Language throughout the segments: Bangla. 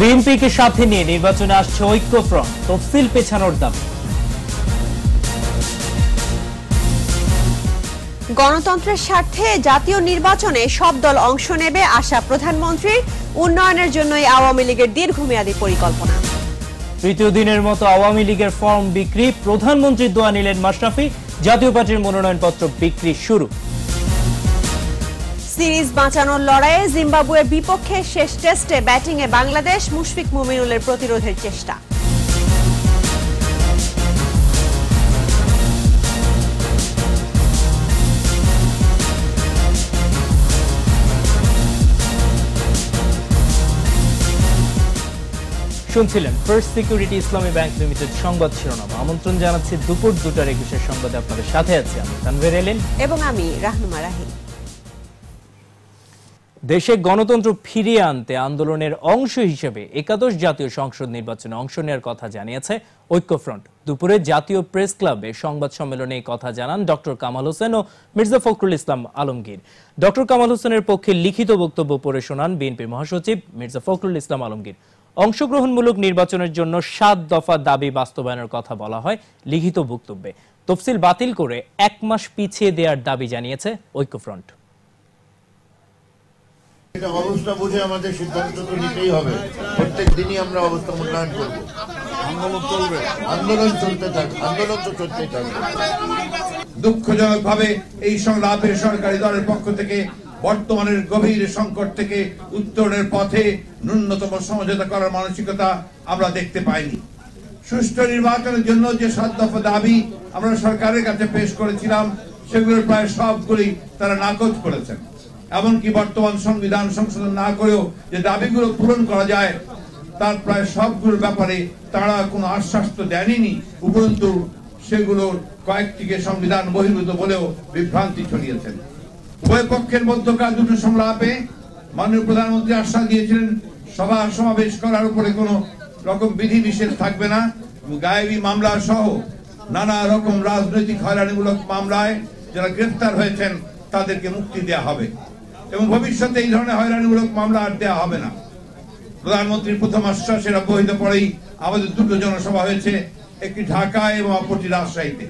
বিএনপিকে সাথে নিয়ে নির্বাচনে আসছে ঐক্যফ্রন্ট তফসিল পেছানোর দাবি গণতন্ত্রের স্বার্থে জাতীয় নির্বাচনে সব দল অংশ নেবে আশা প্রধানমন্ত্রীর উন্নয়নের জন্যই আওয়ামী লীগের দীর্ঘমেয়াদী পরিকল্পনা তৃতীয় দিনের মতো আওয়ামী লীগের ফর্ম বিক্রি প্রধানমন্ত্রীর দোয়া নিলেন মাশরাফি জাতীয় পার্টির মনোনয়নপত্র বিক্রি শুরু সিরিজ বাঁচানোর লড়াইয়ে জিম্বাবুয়ের বিপক্ষে শেষ টেস্টে ব্যাটিংয়ে বাংলাদেশ মুশফিক মুমিনুলের প্রতিরোধের চেষ্টা শুনছিলেন ফার্স্ট সিকিউরিটি ইসলামী ব্যাংক লিমিটেড সংবাদ শিরোনাম আমন্ত্রণ জানাচ্ছি দুপুর দুটার একুশের সংবাদে আপনাদের সাথে আছি আমি তানভের এলেন এবং আমি রাহনুমা রাহিম দেশে গণতন্ত্র ফিরিয়ে আনতে আন্দোলনের অংশ হিসেবে একাদশ জাতীয় সংসদ নির্বাচনে অংশ নেওয়ার কথা জানিয়েছে ঐক্যফ্রন্ট দুপুরে জাতীয় প্রেস ক্লাবে সংবাদ সম্মেলনে কথা জানান ডক্টর কামাল হোসেন ও মির্জা ফখরুল ইসলাম আলমগীর ডক্টর কামাল হোসেনের পক্ষে লিখিত বক্তব্য পড়ে শোনান বিএনপি মহাসচিব মির্জা ফখরুল ইসলাম আলমগীর অংশগ্রহণমূলক নির্বাচনের জন্য সাত দফা দাবি বাস্তবায়নের কথা বলা হয় লিখিত বক্তব্যে তফসিল বাতিল করে এক মাস পিছিয়ে দেওয়ার দাবি জানিয়েছে ঐক্যফ্রন্ট অবস্থা বুঝে আমাদের সিদ্ধান্ত তো নিতেই হবে প্রত্যেক দিনই আমরা অবস্থা মূল্যায়ন করব আন্দোলন চলতে থাকবে আন্দোলন তো চলতেই থাকবে এই সরকারি দলের পক্ষ থেকে বর্তমানের গভীর সংকট থেকে উত্তরণের পথে ন্যূনতম সমঝোতা করার মানসিকতা আমরা দেখতে পাইনি সুষ্ঠু নির্বাচনের জন্য যে সাত দাবি আমরা সরকারের কাছে পেশ করেছিলাম সেগুলোর প্রায় সবগুলি তারা নাকচ করেছেন এমনকি বর্তমান সংবিধান সংশোধন না করেও যে দাবিগুলো পূরণ করা যায় তার প্রায় সবগুলোর ব্যাপারে তারা কোনো আশ্বাস তো দেননি উপরন্তু সেগুলোর কয়েকটিকে সংবিধান বহির্ভূত বলেও বিভ্রান্তি ছড়িয়েছেন উভয় পক্ষের মধ্যকার দুটো সংলাপে মাননীয় প্রধানমন্ত্রী আশ্বাস দিয়েছিলেন সভা সমাবেশ করার উপরে কোনো রকম বিধি নিষেধ থাকবে না গায়েবী মামলা সহ নানা রকম রাজনৈতিক হয়রানিমূলক মামলায় যারা গ্রেফতার হয়েছেন তাদেরকে মুক্তি দেয়া হবে এবং ভবিষ্যতে এই ধরনের হয়রানিমূলক মামলা আর দেওয়া হবে না প্রধানমন্ত্রীর প্রথম আশ্বাসের অব্যাহত পরেই আমাদের দুটো জনসভা হয়েছে একটি ঢাকায় এবং অপরটি রাজশাহীতে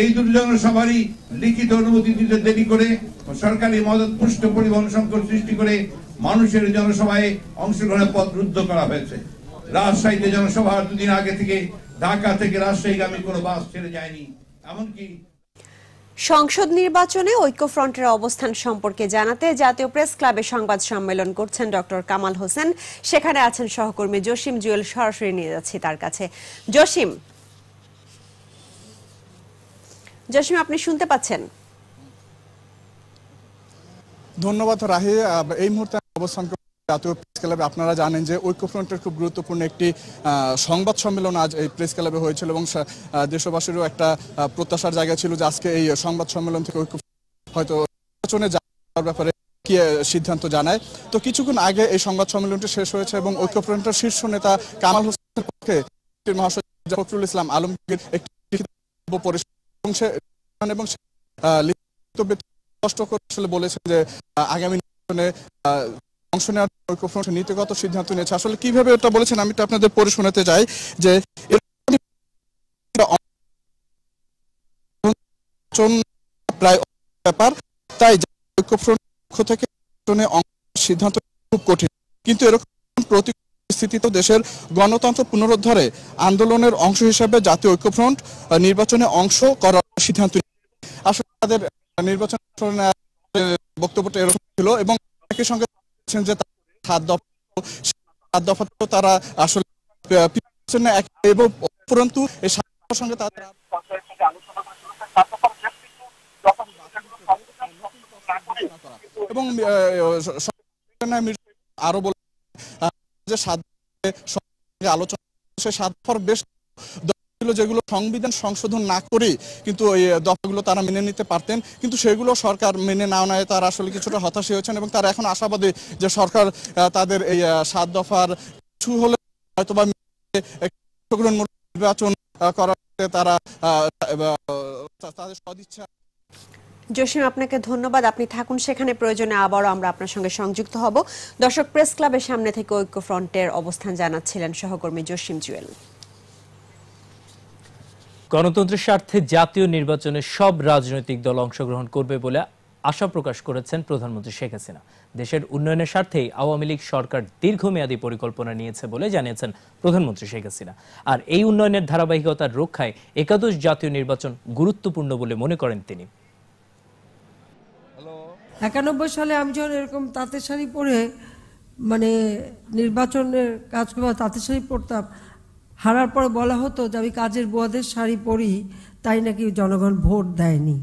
এই দুটো জনসভারই লিখিত অনুমতি দিতে দেরি করে সরকারি মদত পুষ্ট পরিবহন সংকট সৃষ্টি করে মানুষের জনসভায় অংশগ্রহণের পথ রুদ্ধ করা হয়েছে রাজশাহীতে জনসভা দুদিন আগে থেকে ঢাকা থেকে রাজশাহীগামী কোনো বাস ছেড়ে যায়নি এমনকি সংসদ নির্বাচনে ঐক্যফ্রন্টের অবস্থান সম্পর্কে জানাতে জাতীয় প্রেস ক্লাবে সংবাদ সম্মেলন করছেন ডক্টর কামাল হোসেন সেখানে আছেন সহকর্মী জসিম জুয়েল সরাসরি নিয়ে যাচ্ছি তার কাছে জসিম জসিম আপনি শুনতে পাচ্ছেন ধন্যবাদ রাহি এই মুহূর্তে অবস্থান জাতীয় প্রেস ক্লাবে আপনারা জানেন যে ঐক্যফ্রন্টের খুব গুরুত্বপূর্ণ একটি সংবাদ সম্মেলন আজ এই প্রেস ক্লাবে হয়েছিল এবং দেশবাসীরও একটা প্রত্যাশার জায়গা ছিল যে আজকে এই সংবাদ সম্মেলন থেকে ঐক্য হয়তো নির্বাচনে যাওয়ার ব্যাপারে কি সিদ্ধান্ত জানায় তো কিছুক্ষণ আগে এই সংবাদ সম্মেলনটি শেষ হয়েছে এবং ঐক্যফ্রন্টের শীর্ষ নেতা কামাল হোসেনের পক্ষে মহাসচিব ফখরুল ইসলাম আলমগীর একটি পরিষদ এবং স্পষ্ট করে বলেছেন যে আগামী নির্বাচনে অংশ নেওয়ার ঐক্যফ্রন্ট নীতিগত সিদ্ধান্ত নিয়েছে আসলে কিভাবে এটা বলেছেন আমি তো আপনাদের পরে শোনাতে চাই যে প্রায় ব্যাপার তাই ঐক্যফ্রন্ট পক্ষ থেকে সিদ্ধান্ত খুব কঠিন কিন্তু এরকম দেশের গণতন্ত্র পুনরুদ্ধারে আন্দোলনের অংশ হিসাবে জাতীয় ঐক্যফ্রন্ট নির্বাচনে অংশ করার সিদ্ধান্ত আসলে তাদের নির্বাচন বক্তব্যটা এরকম ছিল এবং একই সঙ্গে দেখছেন যে তারা আসলে উপরন্তু সঙ্গে তারা এবং আরো বলে যে সাত আলোচনা সে সাত বেশ ছিল যেগুলো সংবিধান সংশোধন না করে কিন্তু এই দফাগুলো তারা মেনে নিতে পারতেন কিন্তু সেগুলো সরকার মেনে না নেয় তারা আসলে কিছুটা হতাশী হয়েছেন এবং তারা এখন আশাবাদী যে সরকার তাদের এই সাত দফার কিছু হলে হয়তো বা নির্বাচন করাতে তারা তাদের সদিচ্ছা জসিম আপনাকে ধন্যবাদ আপনি থাকুন সেখানে প্রয়োজনে আবারও আমরা আপনার সঙ্গে সংযুক্ত হব দর্শক প্রেস ক্লাবের সামনে থেকে ঐক্য ফ্রন্টের অবস্থান জানাচ্ছিলেন সহকর্মী জসিম জুয়েল গণতন্ত্রের স্বার্থে জাতীয় নির্বাচনে সব রাজনৈতিক দল অংশগ্রহণ করবে বলে আশা প্রকাশ করেছেন প্রধানমন্ত্রী শেখ হাসিনা দেশের উন্নয়নের স্বার্থেই আওয়ামী লীগ সরকার দীর্ঘমেয়াদী পরিকল্পনা নিয়েছে বলে জানিয়েছেন প্রধানমন্ত্রী শেখ হাসিনা আর এই উন্নয়নের ধারাবাহিকতার রক্ষায় একাদশ জাতীয় নির্বাচন গুরুত্বপূর্ণ বলে মনে করেন তিনি একানব্বই সালে আমি যখন এরকম তাঁতের শাড়ি পরে মানে নির্বাচনের কাজ তাঁতের শাড়ি পরতাম হারার পর বলা হতো যে আমি কাজের বোয়াদের শাড়ি পরি তাই নাকি জনগণ ভোট দেয়নি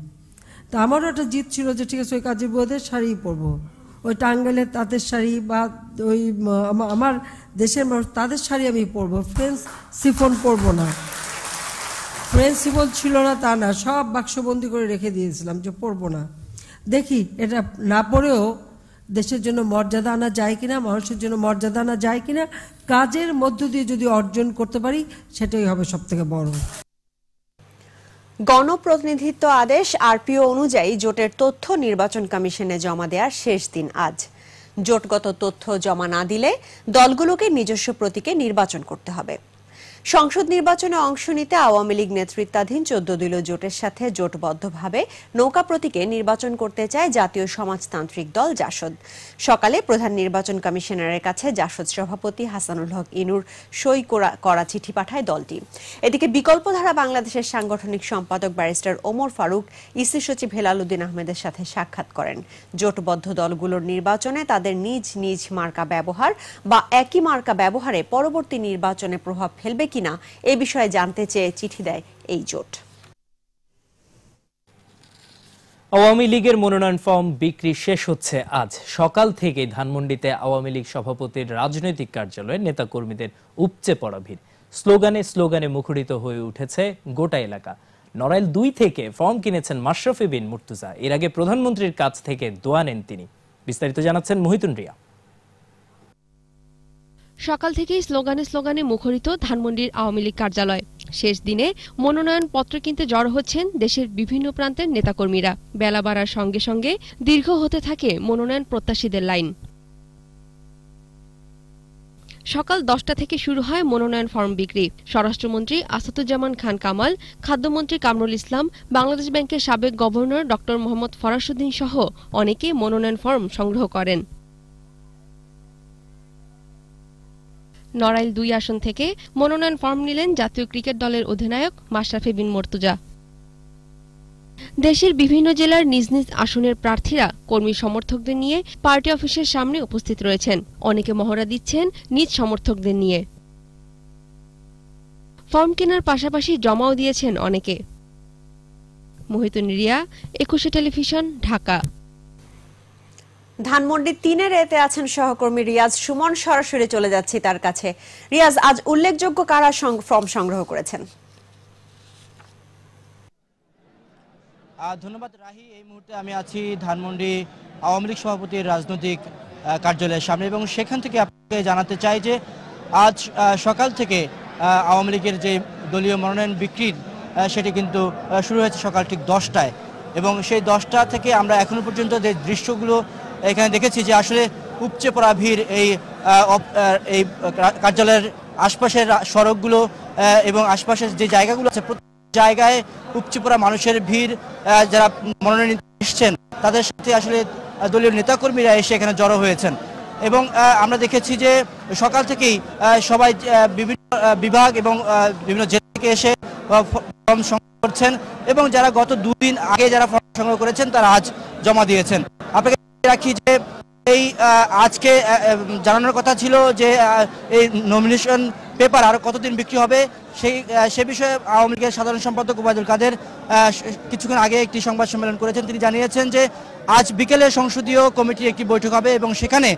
তা আমারও একটা জিত ছিল যে ঠিক আছে ওই কাজের বোয়াদের শাড়ি পরবো ওই টাঙ্গেলের তাঁতের শাড়ি বা ওই আমার দেশের মানুষ তাদের শাড়ি আমি পরবো ফ্রেন্স সিফন পরবো না ফ্রেন্স সিফন ছিল না তা না সব বাক্সবন্দি করে রেখে দিয়েছিলাম যে পরবো না দেখি এটা না পরেও দেশের জন্য মর্যাদা আনা যায় কিনা মানুষের জন্য মর্যাদা আনা যায় কিনা কাজের মধ্য দিয়ে যদি অর্জন করতে পারি সেটাই হবে সব থেকে বড় গণপ্রতিনিধিত্ব আদেশ আরপিও অনুযায়ী জোটের তথ্য নির্বাচন কমিশনে জমা দেওয়ার শেষ দিন আজ জোটগত তথ্য জমা না দিলে দলগুলোকে নিজস্ব প্রতীকে নির্বাচন করতে হবে সংসদ নির্বাচনে অংশ নিতে আওয়ামী লীগ নেতৃত্বাধীন চোদ্দ দলীয় জোটের সাথে জোটবদ্ধভাবে নৌকা প্রতীকে নির্বাচন করতে চায় জাতীয় সমাজতান্ত্রিক দল জাসদ সকালে প্রধান নির্বাচন কমিশনারের কাছে জাসদ সভাপতি হাসানুল হক ইনুর সই করা চিঠি পাঠায় দলটি এদিকে বিকল্পধারা বাংলাদেশের সাংগঠনিক সম্পাদক ব্যারিস্টার ওমর ফারুক ইসি সচিব হেলাল উদ্দিন আহমেদের সাথে সাক্ষাৎ করেন জোটবদ্ধ দলগুলোর নির্বাচনে তাদের নিজ নিজ মার্কা ব্যবহার বা একই মার্কা ব্যবহারে পরবর্তী নির্বাচনে প্রভাব ফেলবে কিনা এ বিষয়ে জানতে চেয়ে চিঠি দেয় এই জোট আওয়ামী লীগের মনোনয়ন ফর্ম বিক্রি শেষ হচ্ছে আজ সকাল থেকে ধানমন্ডিতে আওয়ামী লীগ সভাপতির রাজনৈতিক কার্যালয়ে নেতাকর্মীদের উপচে পড়া ভিড় স্লোগানে স্লোগানে মুখরিত হয়ে উঠেছে গোটা এলাকা নড়াইল দুই থেকে ফর্ম কিনেছেন মাশরফি বিন মুর্তুজা এর আগে প্রধানমন্ত্রীর কাছ থেকে দোয়া নেন তিনি বিস্তারিত জানাচ্ছেন মহিতুন রিয়া সকাল থেকেই স্লোগানে স্লোগানে মুখরিত ধানমন্ডির আওয়ামী লীগ কার্যালয় শেষ দিনে মনোনয়ন পত্র কিনতে জড়ো হচ্ছেন দেশের বিভিন্ন প্রান্তের নেতাকর্মীরা বেলা বাড়ার সঙ্গে সঙ্গে দীর্ঘ হতে থাকে মনোনয়ন প্রত্যাশীদের লাইন সকাল দশটা থেকে শুরু হয় মনোনয়ন ফর্ম বিক্রি স্বরাষ্ট্রমন্ত্রী আসাদুজ্জামান খান কামাল খাদ্যমন্ত্রী কামরুল ইসলাম বাংলাদেশ ব্যাংকের সাবেক গভর্নর ডক্টর মোহাম্মদ ফরাসুদ্দিন সহ অনেকে মনোনয়ন ফর্ম সংগ্রহ করেন নড়াইল দুই আসন থেকে মনোনয়ন ফর্ম নিলেন জাতীয় ক্রিকেট দলের অধিনায়ক মাশরাফি বিন মর্তুজা দেশের বিভিন্ন জেলার নিজ নিজ আসনের প্রার্থীরা কর্মী সমর্থকদের নিয়ে পার্টি অফিসের সামনে উপস্থিত রয়েছেন অনেকে মহড়া দিচ্ছেন নিজ সমর্থকদের নিয়ে ফর্ম কেনার পাশাপাশি জমাও দিয়েছেন অনেকে মোহিতুন রিয়া একুশে টেলিভিশন ঢাকা ধানমন্ডি তিনের এতে আছেন সহকর্মী রিয়াজ সুমন সরাসরি চলে যাচ্ছি তার কাছে রিয়াজ আজ উল্লেখযোগ্য কারা ফর্ম সংগ্রহ করেছেন ধন্যবাদ রাহি এই মুহূর্তে আমি আছি ধানমন্ডি আওয়ামী লীগ সভাপতির রাজনৈতিক কার্যালয়ের সামনে এবং সেখান থেকে আপনাকে জানাতে চাই যে আজ সকাল থেকে আওয়ামী লীগের যে দলীয় মনোনয়ন বিক্রির সেটি কিন্তু শুরু হয়েছে সকাল ঠিক দশটায় এবং সেই দশটা থেকে আমরা এখনো পর্যন্ত যে দৃশ্যগুলো এখানে দেখেছি যে আসলে উপচে পড়া ভিড় এই এই কার্যালয়ের আশপাশের সড়কগুলো এবং আশপাশের যে জায়গাগুলো আছে জায়গায় উপচে পড়া মানুষের ভিড় যারা মনোনয়ন এসছেন তাদের সাথে আসলে দলীয় নেতাকর্মীরা এসে এখানে জড়ো হয়েছেন এবং আমরা দেখেছি যে সকাল থেকেই সবাই বিভিন্ন বিভাগ এবং বিভিন্ন জেলা থেকে এসে ফর্ম সংগ্রহ করছেন এবং যারা গত দুদিন আগে যারা ফর্ম সংগ্রহ করেছেন তারা আজ জমা দিয়েছেন রাখি যে এই আজকে জানানোর কথা ছিল যে এই নমিনেশন পেপার আরও কতদিন বিক্রি হবে সেই সে বিষয়ে আওয়ামী লীগের সাধারণ সম্পাদক ওবায়দুল কাদের কিছুক্ষণ আগে একটি সংবাদ সম্মেলন করেছেন তিনি জানিয়েছেন যে আজ বিকেলে সংসদীয় কমিটির একটি বৈঠক হবে এবং সেখানে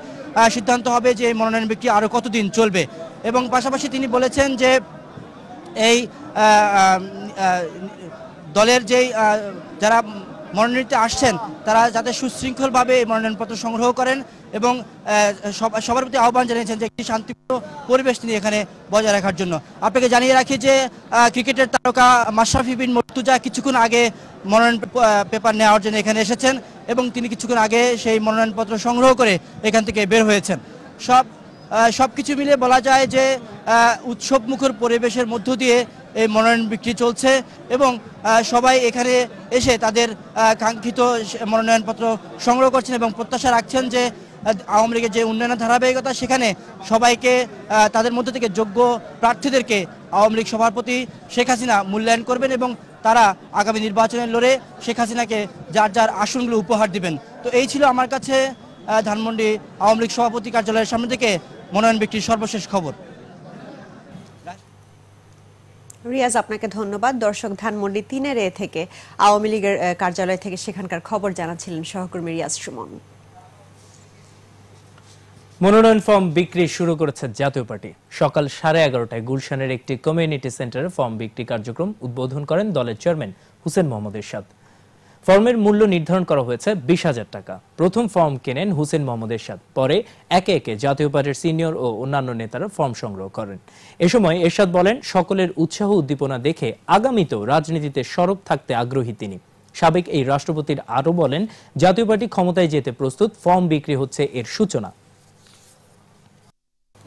সিদ্ধান্ত হবে যে এই মনোনয়ন বিক্রি আরও কতদিন চলবে এবং পাশাপাশি তিনি বলেছেন যে এই দলের যেই যারা মনোনীত আসছেন তারা যাতে সুশৃঙ্খলভাবে এই মনোনয়নপত্র সংগ্রহ করেন এবং সবার প্রতি আহ্বান জানিয়েছেন যে একটি শান্তিপূর্ণ পরিবেশ তিনি এখানে বজায় রাখার জন্য আপনাকে জানিয়ে রাখি যে ক্রিকেটের তারকা মাশরাফি বিন মর্তুজা কিছুক্ষণ আগে মনোনয়ন পেপার নেওয়ার জন্য এখানে এসেছেন এবং তিনি কিছুক্ষণ আগে সেই মনোনয়নপত্র সংগ্রহ করে এখান থেকে বের হয়েছেন সব সব কিছু মিলে বলা যায় যে উৎসবমুখর পরিবেশের মধ্য দিয়ে এই মনোনয়ন বিক্রি চলছে এবং সবাই এখানে এসে তাদের কাঙ্ক্ষিত মনোনয়নপত্র সংগ্রহ করছেন এবং প্রত্যাশা রাখছেন যে আওয়ামী লীগের যে উন্নয়নের ধারাবাহিকতা সেখানে সবাইকে তাদের মধ্যে থেকে যোগ্য প্রার্থীদেরকে আওয়ামী লীগ সভাপতি শেখ হাসিনা মূল্যায়ন করবেন এবং তারা আগামী নির্বাচনের লড়ে শেখ হাসিনাকে যার যার আসনগুলো উপহার দিবেন তো এই ছিল আমার কাছে ধানমন্ডি আওয়ামী লীগ সভাপতি কার্যালয়ের সামনে থেকে মনোনয়ন বিক্রির সর্বশেষ খবর রিয়াজ আপনাকে ধন্যবাদ দর্শক ধানমন্ডি তিনের এ থেকে আওয়ামী লীগের কার্যালয় থেকে সেখানকার খবর জানাচ্ছিলেন সহকর্মী রিয়াজ সুমন মনোনয়ন ফর্ম বিক্রি শুরু করেছে জাতীয় পার্টি সকাল সাড়ে এগারোটায় গুলশানের একটি কমিউনিটি সেন্টারে ফর্ম বিক্রি কার্যক্রম উদ্বোধন করেন দলের চেয়ারম্যান হুসেন মোহাম্মদ এরশাদ ফর্মের মূল্য নির্ধারণ করা হয়েছে বিশ হাজার টাকা প্রথম ফর্ম কেনেন হুসেন মোহাম্মদ এরশাদ পরে একে একে জাতীয় পার্টির সিনিয়র ও অন্যান্য নেতারা ফর্ম সংগ্রহ করেন এ সময় এরশাদ বলেন সকলের উৎসাহ উদ্দীপনা দেখে আগামীতেও রাজনীতিতে সরব থাকতে আগ্রহী তিনি সাবেক এই রাষ্ট্রপতির আরও বলেন জাতীয় পার্টি ক্ষমতায় যেতে প্রস্তুত ফর্ম বিক্রি হচ্ছে এর সূচনা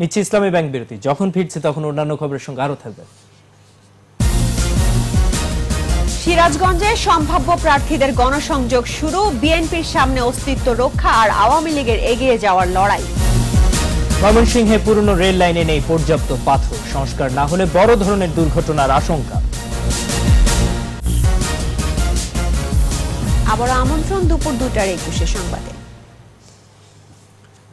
নিচ্ছে ইসলামী ব্যাংক বিরতি যখন ফিরছে তখন অন্যান্য খবরের সঙ্গে আরও থাকবে সিরাজগঞ্জে সম্ভাব্য প্রার্থীদের গণসংযোগ শুরু বিএনপির সামনে অস্তিত্ব রক্ষা আর আওয়ামী লীগের এগিয়ে যাওয়ার লড়াই ময়মনসিংহে পুরনো রেল লাইনে নেই পর্যাপ্ত পাথর সংস্কার না হলে বড় ধরনের দুর্ঘটনার আশঙ্কা আবার আমন্ত্রণ দুপুর দুটার একুশে সংবাদে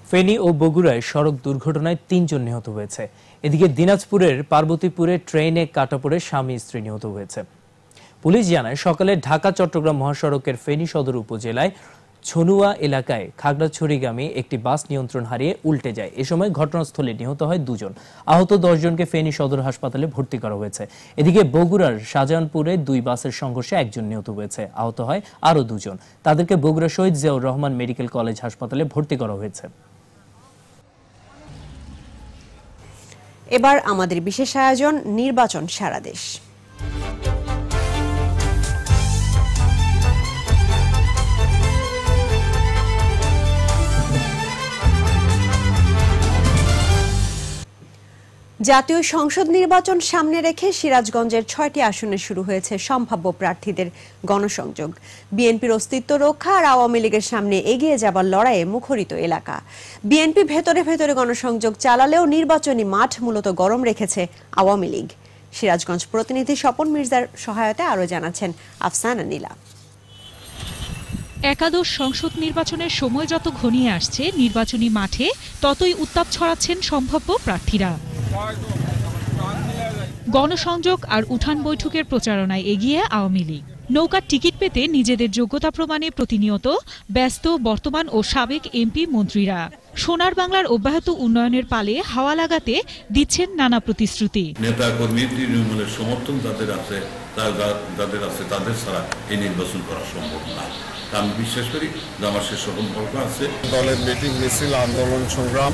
ফেনী ও বগুড়ায় সড়ক দুর্ঘটনায় তিনজন নিহত হয়েছে এদিকে দিনাজপুরের পার্বতীপুরে ট্রেনে কাটা পড়ে স্বামী স্ত্রী নিহত হয়েছে পুলিশ জানায় সকালে ঢাকা চট্টগ্রাম মহাসড়কের ফেনী সদর উপজেলায় ছনুয়া এলাকায় খাগড়াছড়িগামী একটি বাস নিয়ন্ত্রণ হারিয়ে উল্টে যায় এ সময় ঘটনাস্থলে নিহত হয় দুজন আহত দশজনকে ফেনী সদর হাসপাতালে ভর্তি করা হয়েছে এদিকে বগুড়ার শাহজাহানপুরে দুই বাসের সংঘর্ষে একজন নিহত হয়েছে আহত হয় আরও দুজন তাদেরকে বগুড়া শহীদ জিয়াউর রহমান মেডিকেল কলেজ হাসপাতালে ভর্তি করা হয়েছে এবার আমাদের বিশেষ আয়োজন নির্বাচন সারা দেশ জাতীয় সংসদ নির্বাচন সামনে রেখে সিরাজগঞ্জের ছয়টি আসনে শুরু হয়েছে সম্ভাব্য প্রার্থীদের গণসংযোগ বিএনপির অস্তিত্ব রক্ষা আর আওয়ামী লীগের সামনে এগিয়ে যাবার লড়াইয়ে মুখরিত এলাকা বিএনপি ভেতরে ভেতরে গণসংযোগ চালালেও নির্বাচনী মাঠ মূলত গরম রেখেছে আওয়ামী লীগ সিরাজগঞ্জ প্রতিনিধি স্বপন মির্জার সহায়তায় আরও জানাচ্ছেন আফসানা নীলা একাদশ সংসদ নির্বাচনের সময় যত ঘনিয়ে আসছে নির্বাচনী মাঠে ততই উত্তাপ ছড়াচ্ছেন সম্ভাব্য প্রার্থীরা গণসংযোগ আর উঠান বৈঠকের প্রচারণায় এগিয়ে আওয়ামী লীগ নৌকার টিকিট পেতে নিজেদের যোগ্যতা প্রমাণে প্রতিনিয়ত ব্যস্ত বর্তমান ও সাবেক এমপি মন্ত্রীরা সোনার বাংলার অব্যাহত উন্নয়নের পালে হাওয়া লাগাতে দিচ্ছেন নানা প্রতিশ্রুতি নেতা কর্মী তৃণমূলের সমর্থন যাদের আছে যাদের আছে তাদের ছাড়া এই নির্বাচন করা সম্ভব না আমি বিশ্বাস করি যে আমার সে সম্পর্ক আছে দলের মিটিং মিছিল আন্দোলন সংগ্রাম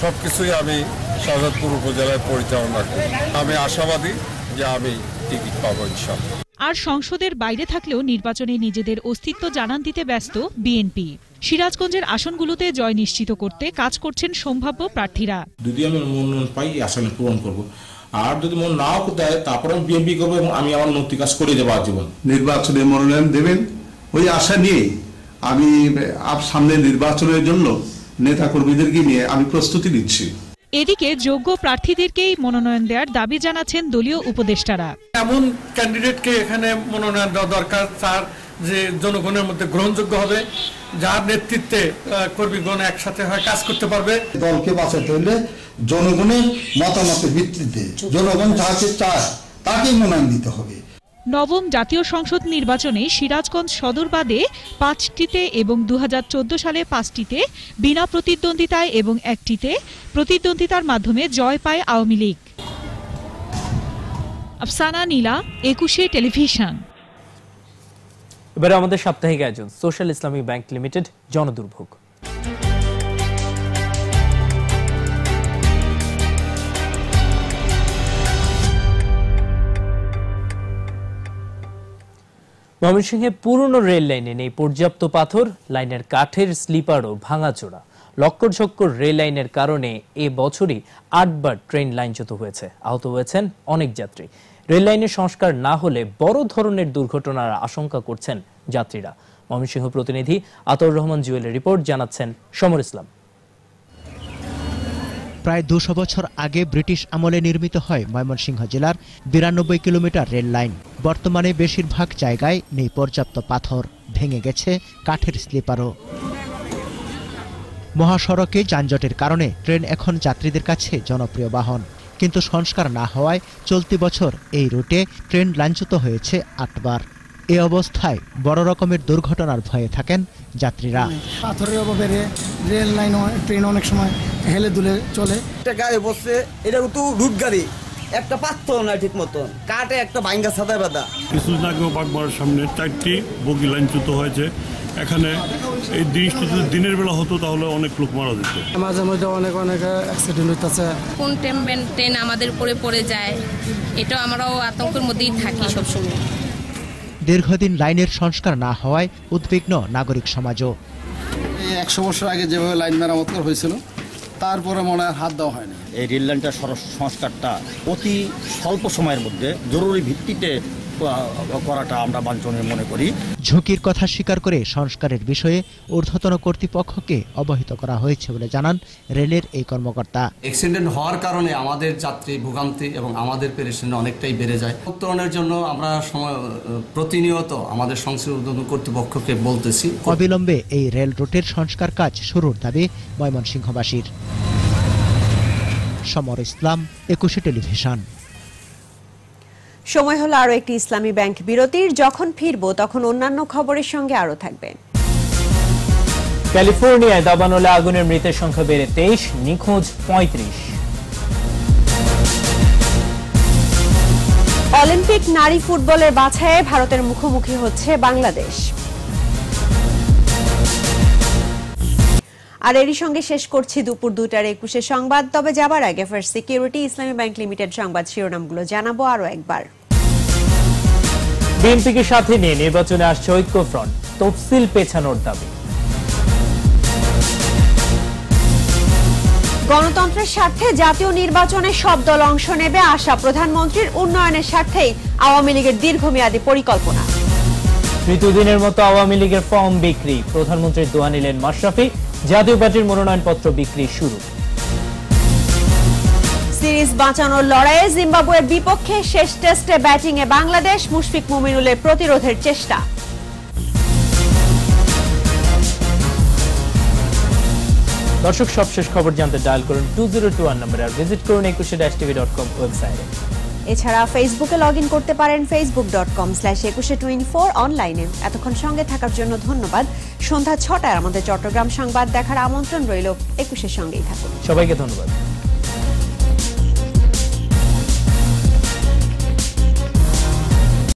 সব কিছুই আমি শাহজাদপুর উপজেলায় পরিচালনা করি আমি আশাবাদী যে আমি টিকিট পাবো ইনশাল আর সংসদের বাইরে থাকলেও নির্বাচনে নিজেদের অস্তিত্ব জানান দিতে ব্যস্ত বিএনপি সিরাজগঞ্জের আসনগুলোতে জয় নিশ্চিত করতে কাজ করছেন সম্ভাব্য প্রার্থীরা যদি আমি মনোনয়ন পাই আসলে পূরণ করব আর যদি মন নাও দেয় তারপরে আমি বিএনপি করবো এবং আমি আমার নৈতিক কাজ করে যাবো আজীবন নির্বাচনে মনোনয়ন দেবেন ওই আশা নিয়ে আমি সামনে নির্বাচনের জন্য নেতা কর্মীদেরকে নিয়ে আমি প্রস্তুতি নিচ্ছি এদিকে যোগ্য প্রার্থীদেরকেই মনোনয়ন দেওয়ার দাবি জানাচ্ছেন দলীয় উপদেষ্টারা এমন ক্যান্ডিডেটকে এখানে মনোনয়ন দেওয়া দরকার তার যে জনগণের মধ্যে গ্রহণযোগ্য হবে যার নেতৃত্বে কর্মীগণ একসাথে হয় কাজ করতে পারবে দলকে বাঁচাতে হলে জনগণের মতামতের ভিত্তিতে জনগণ যাকে চায় তাকেই মনোনয়ন দিতে হবে নবম জাতীয় সংসদ নির্বাচনে সিরাজগঞ্জ সদর বাদে পাঁচটিতে এবং দু সালে পাঁচটিতে বিনা প্রতিদ্বন্দ্বিতায় এবং একটিতে প্রতিদ্বন্দ্বিতার মাধ্যমে জয় পায় আওয়ামী লীগ আফসানা নীলা একুশে টেলিভিশন এবারে আমাদের সাপ্তাহিক আয়োজন সোশ্যাল ইসলামিক ব্যাংক লিমিটেড জনদুর্ভোগ ময়মনসিংহে পুরনো রেল লাইনে নেই পর্যাপ্ত পাথর লাইনের কাঠের স্লিপারও ভাঙাচোরা ছক্কর রেল লাইনের কারণে এ বছরই আটবার ট্রেন লাইনচ্যুত হয়েছে আহত হয়েছেন অনেক যাত্রী রেল লাইনের সংস্কার না হলে বড় ধরনের দুর্ঘটনার আশঙ্কা করছেন যাত্রীরা ময়মনসিংহ প্রতিনিধি আতর রহমান জুয়েলের রিপোর্ট জানাচ্ছেন সমর ইসলাম প্রায় দুশো বছর আগে ব্রিটিশ আমলে নির্মিত হয় ময়মনসিংহ জেলার বিরানব্বই কিলোমিটার রেল লাইন বর্তমানে বেশিরভাগ জায়গায় নেই পর্যাপ্ত পাথর ভেঙে গেছে কাঠের স্লিপারও মহাসড়কে যানজটের কারণে ট্রেন এখন যাত্রীদের কাছে জনপ্রিয় বাহন কিন্তু সংস্কার না হওয়ায় চলতি বছর এই রুটে ট্রেন লাঞ্ছিত হয়েছে আটবার এ অবস্থায় বড় রকমের দুর্ঘটনার ভয়ে থাকেন যাত্রীরা পাথরের অভাবে রেল লাইন ট্রেন অনেক সময় হেলে দুলে চলে একটা গায়ে বসছে এটা তো রুট গাড়ি একটা পাত্র না ঠিক মতন কাটে একটা ভাঙ্গা সাদা বাদা কিছু আগে বাগমার সামনে চারটি বগি লাইনচ্যুত হয়েছে এখানে এই দৃষ্টি যদি দিনের বেলা হতো তাহলে অনেক লোক মারা যেত মাঝে মাঝে অনেক অনেক অ্যাক্সিডেন্ট হইতেছে কোন ট্রেন আমাদের উপরে পড়ে যায় এটা আমরাও আতঙ্কের মধ্যেই থাকি সবসময় দীর্ঘদিন লাইনের সংস্কার না হওয়ায় উদ্বিগ্ন নাগরিক সমাজও একশো বছর আগে যেভাবে লাইন মেরামত হয়েছিল তারপরে মনে হয় হাত দেওয়া হয়নি এই রেল লাইনটা সংস্কারটা অতি স্বল্প সময়ের মধ্যে জরুরি ভিত্তিতে করাটা আমরা বাঞ্ছনীয় মনে করি ঝুঁকির কথা স্বীকার করে সংস্কারের বিষয়ে ঊর্ধ্বতন কর্তৃপক্ষকে অবহিত করা হয়েছে বলে জানান রেলের এই কর্মকর্তা অ্যাক্সিডেন্ট হওয়ার কারণে আমাদের যাত্রী ভোগান্তি এবং আমাদের পেরেশানি অনেকটাই বেড়ে যায় উত্তরণের জন্য আমরা প্রতিনিয়ত আমাদের সংশ্লিষ্ট কর্তৃপক্ষকে বলতেছি অবিলম্বে এই রেল রুটের সংস্কার কাজ শুরুর দাবি ময়মনসিংহবাসীর সমর ইসলাম একুশে টেলিভিশন সময় হলো আরো একটি ইসলামী ব্যাংক বিরতির যখন ফিরব তখন অন্যান্য খবরের সঙ্গে আরো থাকবেন ক্যালিফোর্নিয়ায় দাবানলে আগুনের মৃতের সংখ্যা বেড়ে তেইশ নিখোঁজ পঁয়ত্রিশ অলিম্পিক নারী ফুটবলের বাছায় ভারতের মুখোমুখি হচ্ছে বাংলাদেশ আর এরই সঙ্গে শেষ করছি দুপুর দুটার একুশে সংবাদ তবে যাবার আগে ফার্স্ট সিকিউরিটি ইসলামী ব্যাংক লিমিটেড সংবাদ শিরোনামগুলো জানাবো আরও একবার বিএনপিকে সাথে নিয়ে নির্বাচনে আসছে ফ্রন্ট তফসিল পেছানোর দাবি গণতন্ত্রের স্বার্থে জাতীয় নির্বাচনে সব দল অংশ নেবে আশা প্রধানমন্ত্রীর উন্নয়নের স্বার্থেই আওয়ামী লীগের দীর্ঘমেয়াদী পরিকল্পনা তৃতীয় দিনের মতো আওয়ামী লীগের ফর্ম বিক্রি প্রধানমন্ত্রীর দোয়া নিলেন মাশরাফি জাতীয় পার্টির মনোনয়নপত্র বিক্রি শুরু সিরিজ বাঁচানোর লড়াইয়ে জিম্বাবুয়ের বিপক্ষে শেষ টেস্টে ব্যাটিংয়ে বাংলাদেশ মুশফিক মুমিনুলের প্রতিরোধের চেষ্টা দর্শক সবশেষ খবর জানতে ডায়াল করুন টু জিরো টু ওয়ান নম্বরে আর ভিজিট করুন একুশে ড্যাশ টিভি ডট কম ওয়েবসাইটে এছাড়া ফেসবুকে লগ ইন করতে পারেন Facebook dot com slash Ekushey twenty four অনলাইনে এতক্ষণ সঙ্গে থাকার জন্য ধন্যবাদ সন্ধ্যা ছটায় আমাদের চট্টগ্রাম সংবাদ দেখার আমন্ত্রণ রইল একুশের সঙ্গেই থাকুন সবাইকে ধন্যবাদ